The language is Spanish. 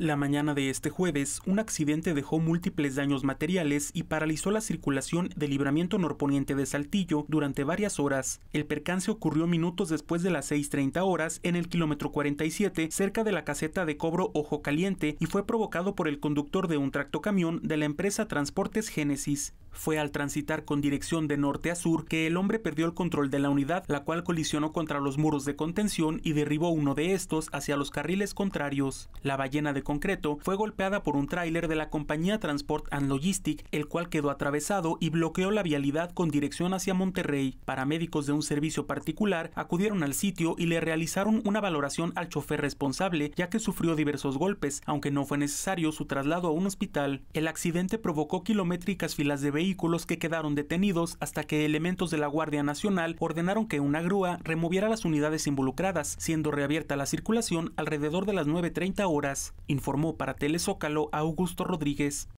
La mañana de este jueves, un accidente dejó múltiples daños materiales y paralizó la circulación del libramiento norponiente de Saltillo durante varias horas. El percance ocurrió minutos después de las 6.30 horas en el kilómetro 47 cerca de la caseta de cobro Ojo Caliente y fue provocado por el conductor de un tractocamión de la empresa Transportes Génesis. Fue al transitar con dirección de norte a sur que el hombre perdió el control de la unidad, la cual colisionó contra los muros de contención y derribó uno de estos hacia los carriles contrarios. La ballena de concreto fue golpeada por un tráiler de la compañía Transport and Logistic, el cual quedó atravesado y bloqueó la vialidad con dirección hacia Monterrey. Paramédicos de un servicio particular acudieron al sitio y le realizaron una valoración al chofer responsable, ya que sufrió diversos golpes, aunque no fue necesario su traslado a un hospital. El accidente provocó kilométricas filas de vehículos que quedaron detenidos hasta que elementos de la Guardia Nacional ordenaron que una grúa removiera las unidades involucradas, siendo reabierta la circulación alrededor de las 9.30 horas, informó para Telezócalo Augusto Rodríguez.